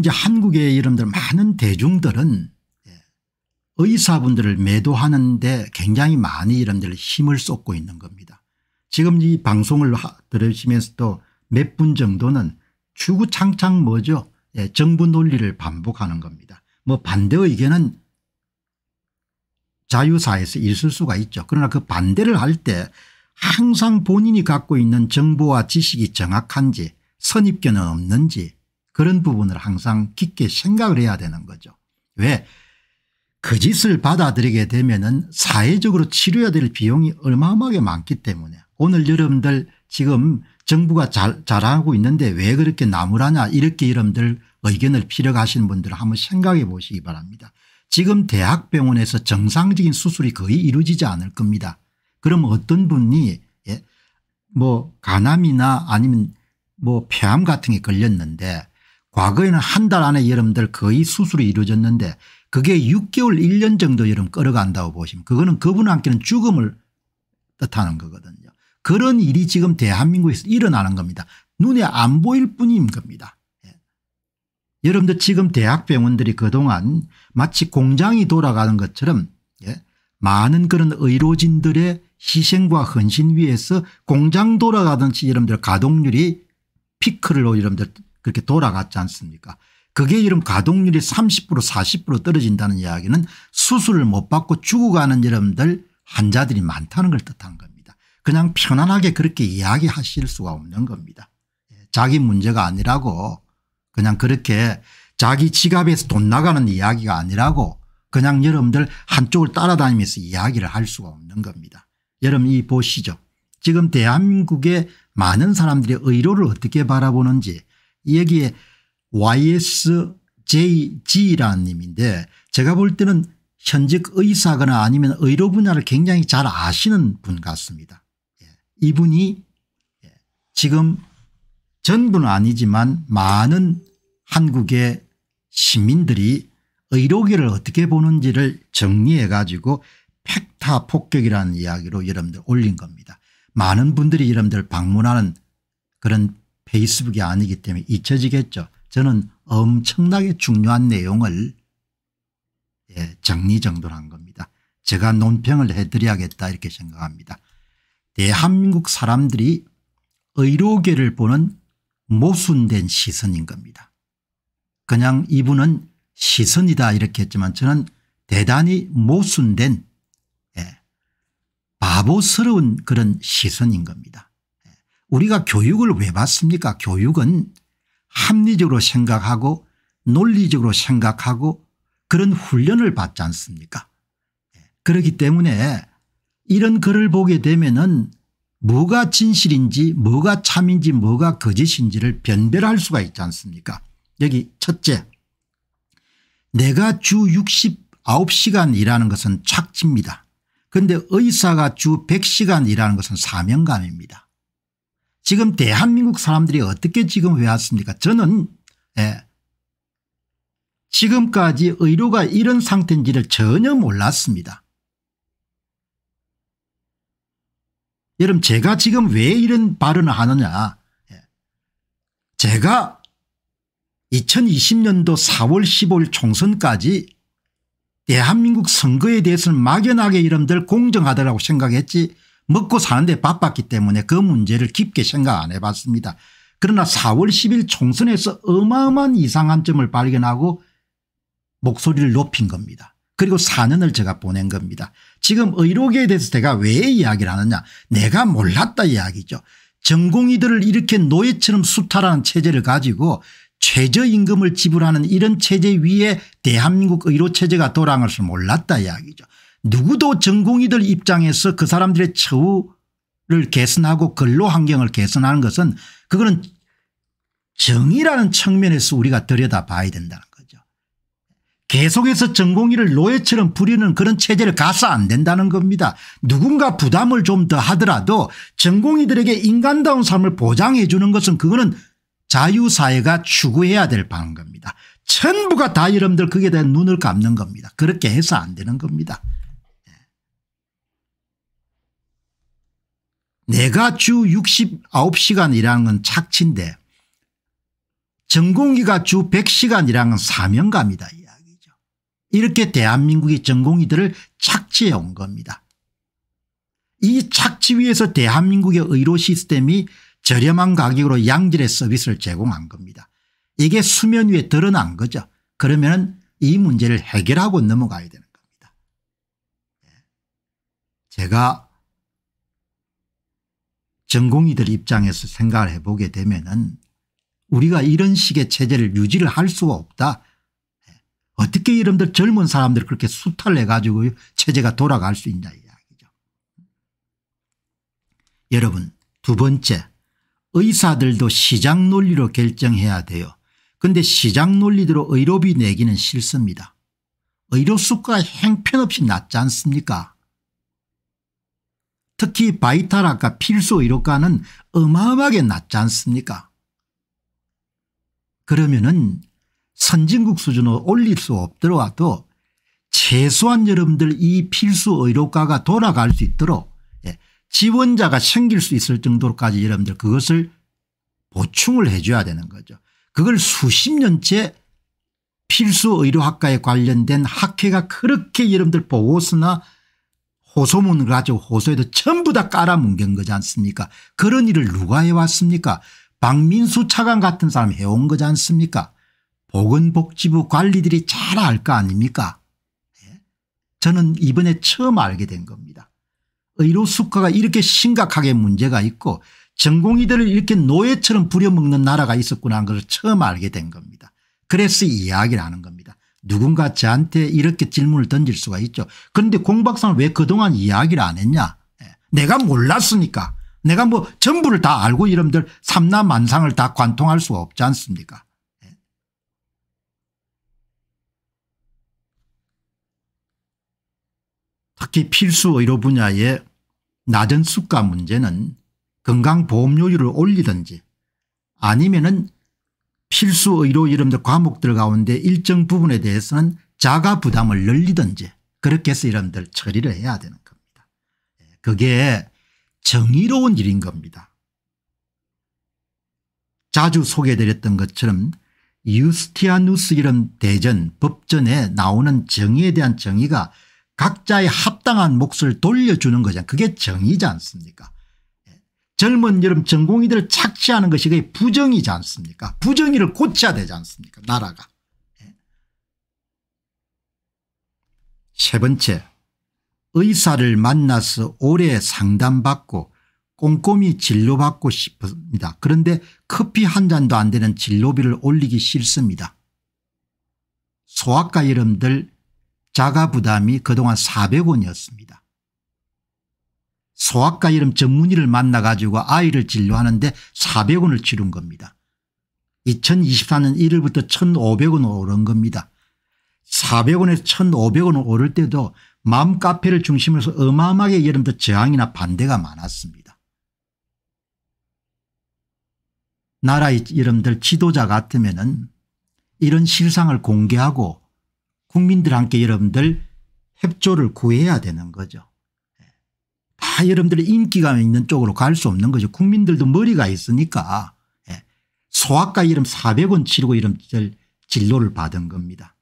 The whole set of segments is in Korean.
이제 한국의 이름들 많은 대중들은 의사분들을 매도하는데 굉장히 많이 이름들 힘을 쏟고 있는 겁니다. 지금 이 방송을 들으시면서도 몇 분 정도는 추구창창 뭐죠 예, 정부 논리를 반복하는 겁니다. 뭐 반대 의견은 자유사에서 있을 수가 있죠. 그러나 그 반대를 할 때 항상 본인이 갖고 있는 정보와 지식이 정확한지 선입견은 없는지 그런 부분을 항상 깊게 생각을 해야 되는 거죠. 왜 그짓을 받아들이게 되면 은 사회적으로 치료해야 될 비용이 어마어마하게 많기 때문에 오늘 여러분들 지금 정부가 잘, 잘하고 있는데 왜 그렇게 나무라냐 이렇게 여러분들 의견을 필요하시는 분들은 한번 생각해 보시기 바랍니다. 지금 대학병원에서 정상적인 수술이 거의 이루어지지 않을 겁니다. 그럼 어떤 분이 예? 뭐 간암이나 아니면 뭐 폐암 같은 게 걸렸는데 과거에는 한 달 안에 여러분들 거의 수술이 이루어졌는데 그게 6개월 1년 정도 여러분 끌어간다고 보시면 그거는 그분한테는 죽음을 뜻하는 거거든요. 그런 일이 지금 대한민국에서 일어나는 겁니다. 눈에 안 보일 뿐인 겁니다. 예. 여러분들 지금 대학병원들이 그동안 마치 공장이 돌아가는 것처럼 예. 많은 그런 의료진들의 희생과 헌신 위에서 공장 돌아가던 지 여러분들 가동률이 피크를 여러분들 그렇게 돌아갔지 않습니까 그게 이런 가동률이 30% 40% 떨어진다는 이야기는 수술을 못 받고 죽어가는 여러분들 환자들이 많다는 걸 뜻하는 겁니다. 그냥 편안하게 그렇게 이야기하실 수가 없는 겁니다. 예, 자기 문제가 아니라고 그냥 그렇게 자기 지갑에서 돈 나가는 이야기가 아니라고 그냥 여러분들 한쪽을 따라다니면서 이야기를 할 수가 없는 겁니다. 여러분 이 보시죠. 지금 대한민국의 많은 사람들이 의료를 어떻게 바라보는지 여기에 YSJG라는 님인데 제가 볼 때는 현직 의사거나 아니면 의료 분야를 굉장히 잘 아시는 분 같습니다. 예. 이분이 예, 지금 전부는 아니지만 많은 한국의 시민들이 의료계를 어떻게 보는지를 정리해 가지고 팩타 폭격이라는 이야기로 여러분들 올린 겁니다. 많은 분들이 여러분들 방문하는 그런 페이스북이 아니기 때문에 잊혀지겠죠. 저는 엄청나게 중요한 내용을 예, 정리정돈한 겁니다. 제가 논평을 해드려야겠다 이렇게 생각합니다. 대한민국 사람들이 의료계를 보는 모순된 시선인 겁니다. 그냥 이분은 시선이다 이렇게 했지만 저는 대단히 모순된 예, 바보스러운 그런 시선인 겁니다. 우리가 교육을 왜 받습니까 교육은 합리적으로 생각하고 논리적으로 생각하고 그런 훈련을 받지 않습니까 예. 그렇기 때문에 이런 글을 보게 되면은 뭐가 진실인지 뭐가 참인지 뭐가 거짓인지를 변별할 수가 있지 않습니까 여기 첫째 내가 주 69시간 일하는 것은 착취입니다. 그런데 의사가 주 100시간 일하는 것은 사명감입니다. 지금 대한민국 사람들이 어떻게 지금 왜 왔습니까 저는 예, 지금까지 의료가 이런 상태인지를 전혀 몰랐습니다. 여러분 제가 지금 왜 이런 발언을 하느냐 예, 제가 2020년도 4월 15일 총선까지 대한민국 선거에 대해서는 막연하게 이름들 공정하다라고 생각했지 먹고 사는데 바빴기 때문에 그 문제를 깊게 생각 안 해봤습니다. 그러나 4월 10일 총선에서 어마어마한 이상한 점을 발견하고 목소리를 높인 겁니다. 그리고 4년을 제가 보낸 겁니다. 지금 의료계에 대해서 제가 왜 이야기를 하느냐 내가 몰랐다 이야기죠. 전공의들을 이렇게 노예처럼 수탈하는 체제를 가지고 최저임금을 지불하는 이런 체제 위에 대한민국 의료체제가 돌아갈 줄 몰랐다 이야기죠. 누구도 전공의들 입장에서 그 사람들의 처우를 개선하고 근로 환경을 개선하는 것은 그거는 정의라는 측면에서 우리가 들여다봐야 된다는 거죠. 계속해서 전공의를 노예처럼 부리는 그런 체제를 가서 안 된다는 겁니다. 누군가 부담을 좀 더 하더라도 전공의들에게 인간다운 삶을 보장해 주는 것은 그거는 자유사회가 추구해야 될 방법입니다. 전부가 다 여러분들 거기에 대한 눈을 감는 겁니다. 그렇게 해서 안 되는 겁니다. 내가 주 69시간이라는 건 착취인데 전공기가주 100시간이라는 건 사명감이다 이야기죠. 이렇게 대한민국의전공기들을 착취해 온 겁니다. 이 착취 위에서 대한민국의 의료 시스템이 저렴한 가격으로 양질의 서비스를 제공한 겁니다. 이게 수면 위에 드러난 거죠. 그러면 이 문제를 해결하고 넘어가야 되는 겁니다. 예. 제가 전공의들 입장에서 생각을 해보게 되면 은 우리가 이런 식의 체제를 유지를 할 수가 없다. 어떻게 이름들 젊은 사람들 그렇게 수탈 해가지고 체제가 돌아갈 수 있냐 이야기죠. 여러분 두 번째 의사들도 시장 논리로 결정해야 돼요. 그런데 시장 논리대로 의료비 내기는 싫습니다. 의료수가 형편없이 낮지 않습니까 특히 바이탈 학과 필소 1호과는 어마어마하게 낮지 않습니까 그러면은 선진국 수준으로 올릴 수 없더라도 최소한 여러분들 이 필수 의료가가 돌아갈 수 있도록 예, 지원자가 생길 수 있을 정도로까지 여러분들 그것을 보충을 해 줘야 되는 거죠. 그걸 수십 년째 필수 의료학과에 관련된 학회가 그렇게 여러분들 보고서나 호소문을 가지고 호소해도 전부 다 깔아뭉갠 거지 않습니까 그런 일을 누가 해왔습니까 박민수 차관 같은 사람 해온 거지 않습니까 보건복지부 관리들이 잘 알 거 아닙니까 예? 저는 이번에 처음 알게 된 겁니다 의료수가가 이렇게 심각하게 문제가 있고 전공의들을 이렇게 노예처럼 부려먹는 나라가 있었구나 하는 것을 처음 알게 된 겁니다 그래서 이야기를 하는 겁니다 누군가 저한테 이렇게 질문을 던질 수가 있죠. 그런데 공박사는 왜 그동안 이야기를 안 했냐. 예. 내가 몰랐으니까. 내가 뭐 전부를 다 알고 이름들 삼남만상을 다 관통할 수 없지 않습니까 예. 특히 필수 의료 분야의 낮은 수가 문제는 건강보험료율을 올리든지 아니면 은 필수 의료 이름들 과목들 가운데 일정 부분에 대해서는 자가 부담을 늘리든지 그렇게 해서 이름들 처리를 해야 되는 겁니다. 예, 그게 정의로운 일인 겁니다. 자주 소개드렸던 해 것처럼 유스티아누스 이름 대전 법전에 나오는 정의에 대한 정의가 각자의 합당한 몫을 돌려주는 거잖아요. 그게 정의지 않습니까 젊은 여름 전공의들을 착취하는 것이 그게 부정이지 않습니까 부정의를 고쳐야 되지 않습니까 나라가. 예. 세 번째 의사를 만나서 오래 상담받고 꼼꼼히 진료받고 싶습니다. 그런데 커피 한 잔도 안 되는 진료비를 올리기 싫습니다. 소아과 여러분들 자가 부담이 그동안 400원이었습니다. 소아과 이름 전문의를 만나가지고 아이를 진료하는데 400원을 치른 겁니다. 2024년 1일부터 1,500원 오른 겁니다. 400원에서 1,500원 오를 때도 맘 카페를 중심으로 해서 어마어마하게 여러분들 저항이나 반대가 많았습니다. 나라의 여러분들 지도자 같으면 은 이런 실상을 공개하고 국민들 함께 여러분들 협조를 구해야 되는 거죠. 다 여러분들의 인기가 있는 쪽으로 갈 수 없는 거죠. 국민들도 머리가 있으니까 예. 소아과 이름 400원 치르고 이런 진료를 받은 겁니다.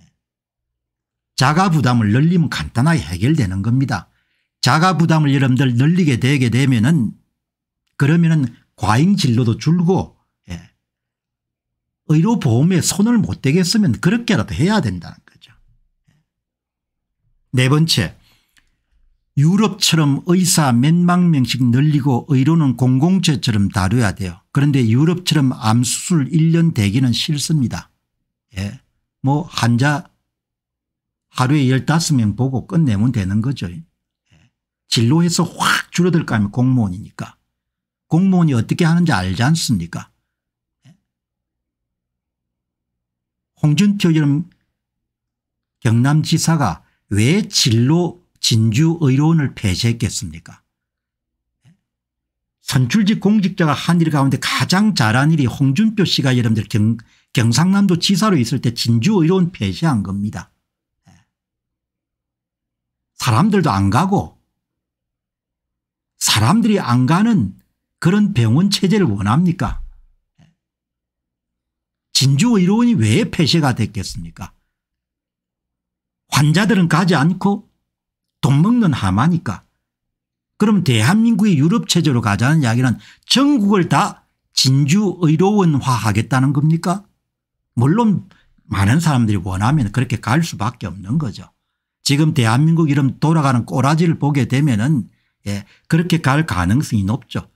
예. 자가 부담을 늘리면 간단하게 해결되는 겁니다. 자가 부담을 여러분들 늘리게 되게 되면은 그러면은 과잉 진료도 줄고 예. 의료보험에 손을 못 대겠으면 그렇게라도 해야 된다는 거죠. 예. 네 번째 유럽처럼 의사 몇만 명씩 늘리고 의료는 공공체처럼 다뤄야 돼요. 그런데 유럽처럼 암수술 1년 대기는 싫습니다. 예. 뭐 환자 하루에 15명 보고 끝내면 되는 거죠. 예. 진로에서 확 줄어들까 하면 공무원이니까. 공무원이 어떻게 하는지 알지 않습니까? 예. 홍준표처럼 경남지사가 왜 진로 진주의료원을 폐쇄했겠습니까 선출직 공직자가 한 일 가운데 가장 잘한 일이 홍준표 씨가 여러분들 경, 경상남도 지사로 있을 때 진주의료원 폐쇄한 겁니다. 예. 사람들도 안 가고 사람들이 안 가는 그런 병원 체제를 원합니까 예. 진주의료원이 왜 폐쇄가 됐겠습니까 환자들은 가지 않고 돈 먹는 하마니까. 그럼 대한민국이 유럽 체제로 가자는 이야기는 전국을 다 진주의료원화 하겠다는 겁니까? 물론 많은 사람들이 원하면 그렇게 갈 수밖에 없는 거죠. 지금 대한민국 이름 돌아가는 꼬라지를 보게 되면은 예, 그렇게 갈 가능성이 높죠.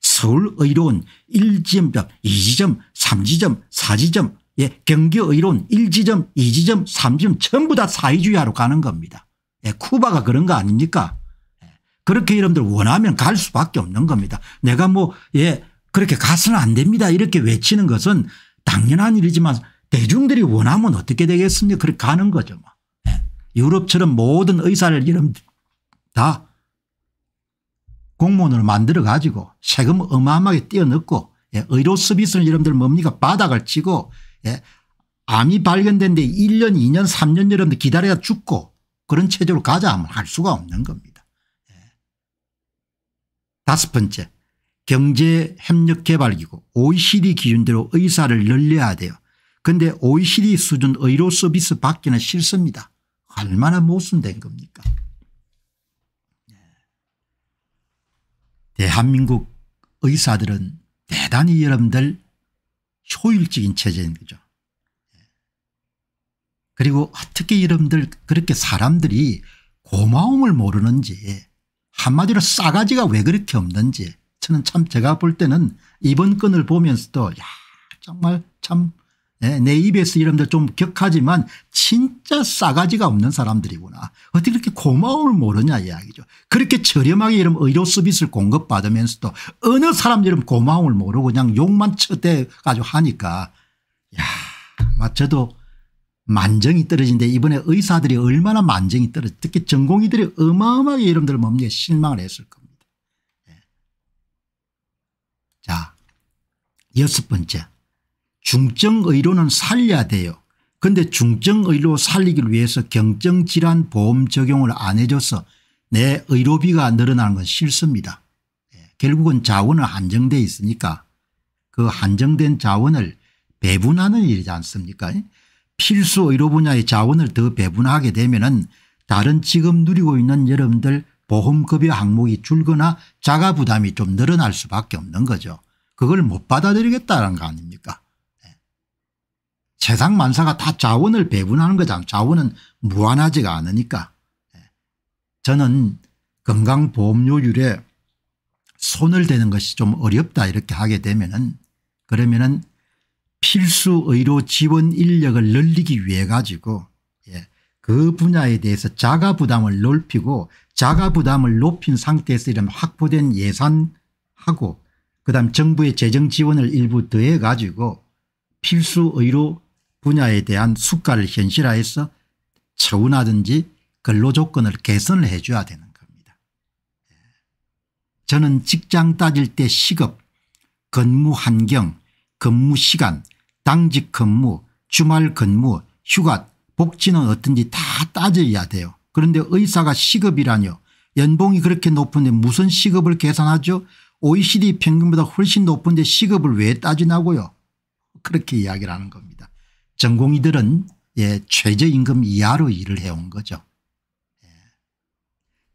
서울의료원 1지점, 2지점, 3지점, 4지점, 예, 경기의료원 1지점, 2지점, 3지점 전부 다 사회주의화로 가는 겁니다. 예, 쿠바가 그런 거 아닙니까? 예, 그렇게 여러분들 원하면 갈 수밖에 없는 겁니다. 내가 뭐, 예, 그렇게 가서는 안 됩니다. 이렇게 외치는 것은 당연한 일이지만 대중들이 원하면 어떻게 되겠습니까? 그렇게 가는 거죠. 뭐. 예. 유럽처럼 모든 의사를 여러분들 다 공무원을 만들어 가지고 세금 어마어마하게 떼어넣고 예. 의료 서비스는 여러분들 뭡니까 바닥을 치고 예. 암이 발견된 데 1년 2년 3년 여러분들 기다려야 죽고 그런 체제로 가자 하면 할 수가 없는 겁니다. 예. 다섯 번째 경제 협력 개발기구 OECD 기준대로 의사를 늘려야 돼요. 근데 OECD 수준 의료 서비스 받기는 싫습니다. 얼마나 모순된 겁니까 예. 대한민국 의사들은 대단히 여러분들 효율적인 체제인 거죠. 그리고 어떻게 이름들 그렇게 사람들이 고마움을 모르는지 한마디로 싸가지가 왜 그렇게 없는지 저는 참 제가 볼 때는 이번 건을 보면서도 야 정말 참내 예, 입에서 이름들 좀 격하지만 진짜 싸가지가 없는 사람들이구나. 어떻게 그렇게 고마움을 모르냐 이야기죠. 그렇게 저렴하게 이름 의료 서비스를 공급받으면서도 어느 사람 이름 고마움을 모르고 그냥 욕만 쳐대가지고 하니까 야 마쳐도 만정이 떨어진데 이번에 의사들이 얼마나 만정이 떨어지 특히 전공의들이 어마어마하게 여러분들 몸에 실망을 했을 겁니다. 예. 자 여섯 번째 중증의료는 살려야 돼요. 그런데 중증의료 살리기 위해서 경증질환 보험 적용을 안 해줘서 내 의료비가 늘어나는 건 싫습니다. 예. 결국은 자원은 한정돼 있으니까 그 한정된 자원을 배분하는 일이지 않습니까 예? 필수 의료 분야의 자원을 더 배분하게 되면 은 다른 지금 누리고 있는 여러분들 보험급여 항목이 줄거나 자가 부담이 좀 늘어날 수밖에 없는 거죠. 그걸 못 받아들이겠다는 거 아닙니까 네. 세상 만사가 다 자원을 배분하는 거잖아요. 자원은 무한하지가 않으니까. 네. 저는 건강보험료율에 손을 대는 것이 좀 어렵다 이렇게 하게 되면 은 그러면 은 필수 의료 지원 인력을 늘리기 위해 가지고 예, 그 분야에 대해서 자가 부담을 높이고 자가 부담을 높인 상태에서 이런 확보된 예산하고 그다음 정부의 재정 지원을 일부 더해 가지고 필수 의료 분야에 대한 수가를 현실화해서 처우나든지 근로 조건을 개선을 해 줘야 되는 겁니다. 예. 저는 직장 따질 때 시급, 근무 환경, 근무 시간, 당직 근무, 주말 근무, 휴가, 복지는 어떤지 다 따져야 돼요. 그런데 의사가 시급이라뇨. 연봉이 그렇게 높은데 무슨 시급을 계산하죠? OECD 평균보다 훨씬 높은데 시급을 왜따지냐고요 그렇게 이야기를 하는 겁니다. 전공의들은 예, 최저임금 이하로 일을 해온 거죠. 예.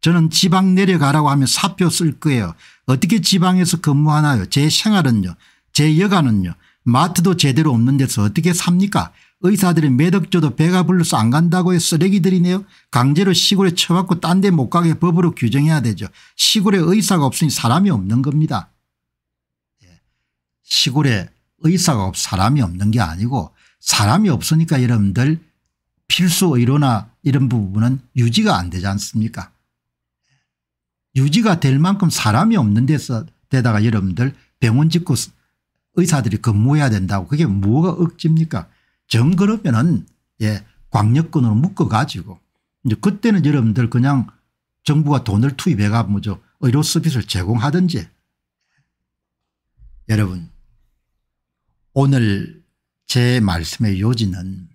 저는 지방 내려가라고 하면 사표 쓸 거예요. 어떻게 지방에서 근무하나요? 제 생활은요. 제 여가는요. 마트도 제대로 없는 데서 어떻게 삽니까 의사들이 매덕져도 배가 불러서 안 간다고 해 쓰레기들이네요. 강제로 시골에 쳐박고딴 데 못 가게 법으로 규정해야 되죠. 시골에 의사가 없으니 사람이 없는 겁니다. 예. 시골에 의사가 없 사람이 없는 게 아니고 사람이 없으니까 여러분들 필수 의료나 이런 부분은 유지가 안 되지 않습니까 예. 유지가 될 만큼 사람이 없는 데서 데다가 여러분들 병원 짓고 의사들이 근무해야 된다고 그게 뭐가 억지입니까 정 그러면은 예 광역권으로 묶어가지고 이제 그때는 여러분들 그냥 정부가 돈을 투입해가 뭐죠 의료 서비스를 제공하든지 여러분 오늘 제 말씀의 요지는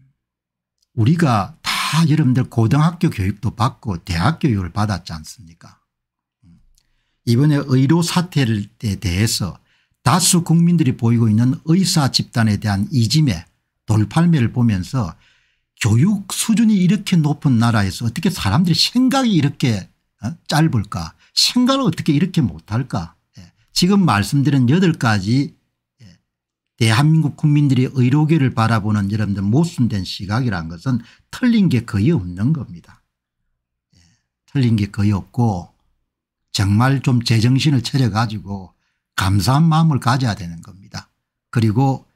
우리가 다 여러분들 고등학교 교육도 받고 대학 교육을 받았지 않습니까 이번에 의료 사태에 대해서 다수 국민들이 보이고 있는 의사 집단에 대한 이짐의 돌팔매를 보면서 교육 수준이 이렇게 높은 나라에서 어떻게 사람들이 생각이 이렇게 어, 짧을까 생각을 어떻게 이렇게 못할까 예. 지금 말씀드린 여덟 가지 예, 대한민국 국민들이 의료계를 바라보는 여러분들 모순된 시각이란 것은 틀린 게 거의 없는 겁니다. 예, 틀린 게 거의 없고 정말 좀 제정신을 차려가지고 감사한 마음을 가져야 되는 겁니다. 그리고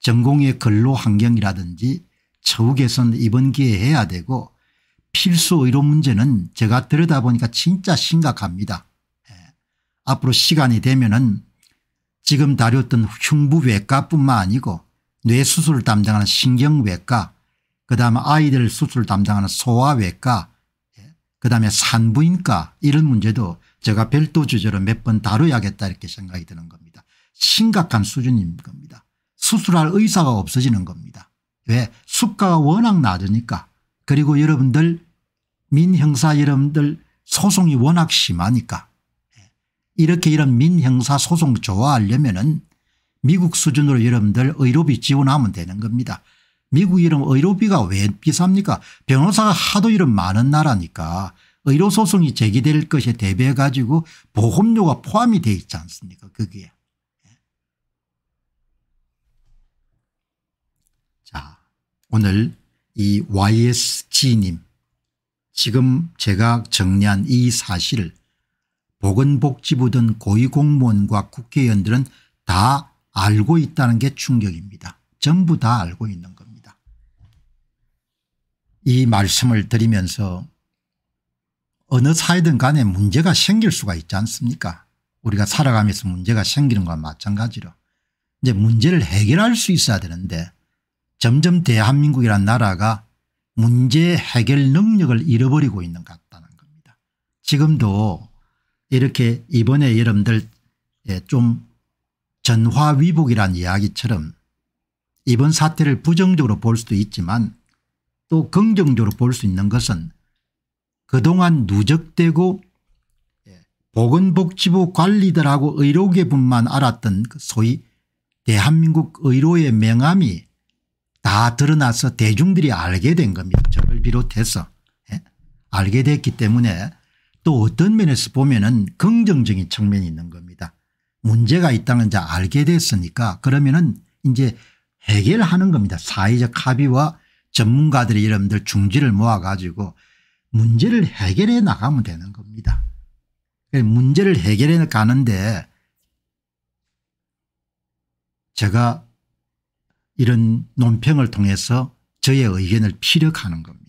전공의 근로 환경이라든지 처우 개선 이번 기회에 해야 되고 필수 의료 문제는 제가 들여다보니까 진짜 심각합니다. 예. 앞으로 시간이 되면 은 지금 다뤘던 흉부외과뿐만 아니고 뇌수술을 담당하는 신경외과 그다음에 아이들 수술 담당하는 소아외과 예. 그다음에 산부인과 이런 문제도 제가 별도 주제로 몇 번 다뤄야겠다 이렇게 생각이 드는 겁니다. 심각한 수준인 겁니다. 수술할 의사가 없어지는 겁니다. 왜 수가가 워낙 낮으니까 그리고 여러분들 민형사 여러분들 소송이 워낙 심하니까 이렇게 이런 민형사 소송 좋아하려면 은 미국 수준으로 여러분들 의료비 지원하면 되는 겁니다. 미국 이런 의료비가 왜 비쌉니까 변호사가 하도 이런 많은 나라니까 의료소송이 제기될 것에 대비해 가지고 보험료가 포함이 돼 있지 않습니까 거기에. 예. 자 오늘 이 YSG님 지금 제가 정리한 이 사실을 보건복지부 등 고위공무원과 국회의원들은 다 알고 있다는 게 충격입니다. 전부 다 알고 있는 겁니다. 이 말씀을 드리면서 어느 사이든 간에 문제가 생길 수가 있지 않습니까 우리가 살아가면서 문제가 생기는 건 마찬가지로 이제 문제를 해결할 수 있어야 되는데 점점 대한민국이란 나라가 문제 해결 능력을 잃어버리고 있는 것 같다는 겁니다. 지금도 이렇게 이번에 여러분들 예, 좀 전화위복이란 이야기처럼 이번 사태를 부정적으로 볼 수도 있지만 또 긍정적으로 볼 수 있는 것은 그동안 누적되고 예. 보건복지부 관리들하고 의료계분만 알았던 그 소위 대한민국 의료의 명함이다 드러나서 대중들이 알게 된 겁니다. 저를 비롯해서 예? 알게 됐기 때문에 또 어떤 면에서 보면 은 긍정적인 측면이 있는 겁니다. 문제가 있다는 이 알게 됐으니까 그러면은 이제 해결하는 겁니다. 사회적 합의와 전문가들이 여러분들 중지를 모아가지고 문제를 해결해 나가면 되는 겁니다. 그러니까 문제를 해결해 가는데 제가 이런 논평을 통해서 저의 의견을 피력하는 겁니다.